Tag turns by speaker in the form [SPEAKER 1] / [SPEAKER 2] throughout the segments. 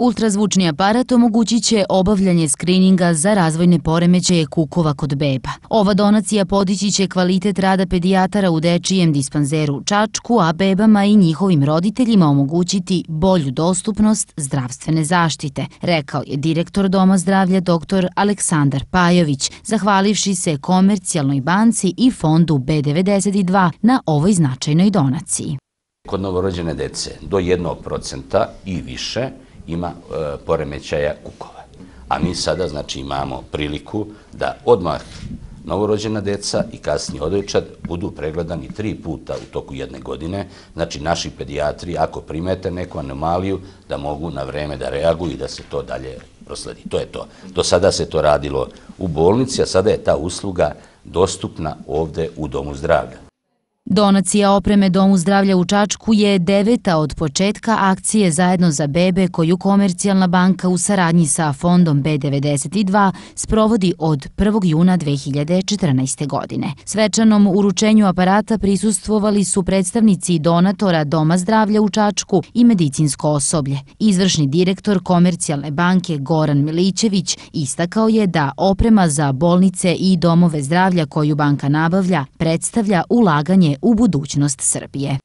[SPEAKER 1] Ultrazvučni aparat omogući će obavljanje skrininga za razvojne poremećaje kukova kod beba. Ova donacija podići će kvalitet rada pedijatara u dečijem dispanzeru Čačku, a bebama i njihovim roditeljima omogućiti bolju dostupnost zdravstvene zaštite, rekao je direktor Doma zdravlja dr. Aleksandar Pajović, zahvalivši se Komercijalnoj banci i fondu B92 na ovoj značajnoj donaciji.
[SPEAKER 2] Kod novorođene dece do 1% i više – ima e, poremećaja kukova. A mi sada, znači, imamo priliku da odmah novorođena deca i kasnije odojčad budu pregledani tri puta u toku jedne godine. Znači, naši pedijatri, ako primete neku anomaliju, da mogu na vreme da reaguju i da se to dalje prosledi. To je to. Do sada se to radilo u bolnici, a sada je ta usluga dostupna ovde u Domu zdravlja.
[SPEAKER 1] Donacija opreme Domu zdravlja u Čačku je deveta od početka akcije Zajedno za bebe koju Komercijalna banka u saradnji sa fondom B92 sprovodi od 1. juna 2014. godine. Svečanom uručenju aparata prisustvovali su predstavnici donatora Doma zdravlja u Čačku i medicinsko osoblje. Izvršni direktor Komercijalne banke Goran Milićević istakao je da oprema za bolnice i domove zdravlja koju banka nabavlja predstavlja ulaganje u budućnost Srbije.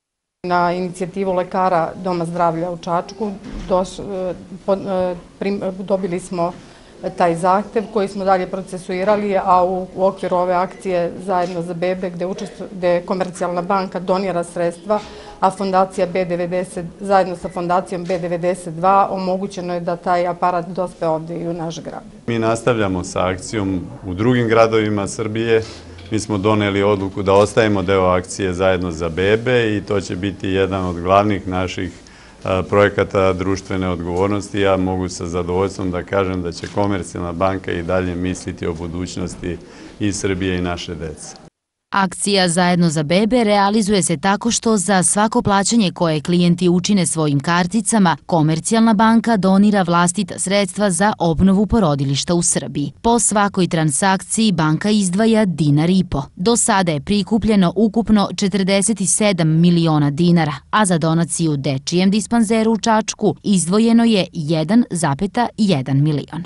[SPEAKER 3] Na inicijativu lekara Doma zdravlja u Čačku e, e, dobili smo taj zahtev koji smo dalje procesuirali, a u okviru ove akcije zajedno za bebe gde je komercijalna banka donjera sredstva, a fondacija B90 zajedno sa fondacijom B92 omogućeno je da taj aparat dospe ovdje i u naš grad.
[SPEAKER 4] Mi nastavljamo sa akcijom u drugim gradovima Srbije, Mi smo doneli odluku da ostajemo deo akcije zajedno za bebe i to će biti jedan od glavnih naših e, projekata društvene odgovornosti. Ja mogu sa zadovoljstvom da kažem da će komercijalna banka i dalje misliti o budućnosti i Srbije i naše dece.
[SPEAKER 1] Akcija Zajedno za bebe realizuje se tako što za svako plaćanje koje klijenti učine svojim karticama, Komercijalna banka donira vlastita sredstva za obnovu porodilišta u Srbiji. Po svakoj transakciji banka izdvaja dinar i po. Do sada je prikupljeno ukupno 47 miliona dinara, a za donaciju dečijem dispanzeru u Čačku izdvojeno je 1,1 milion.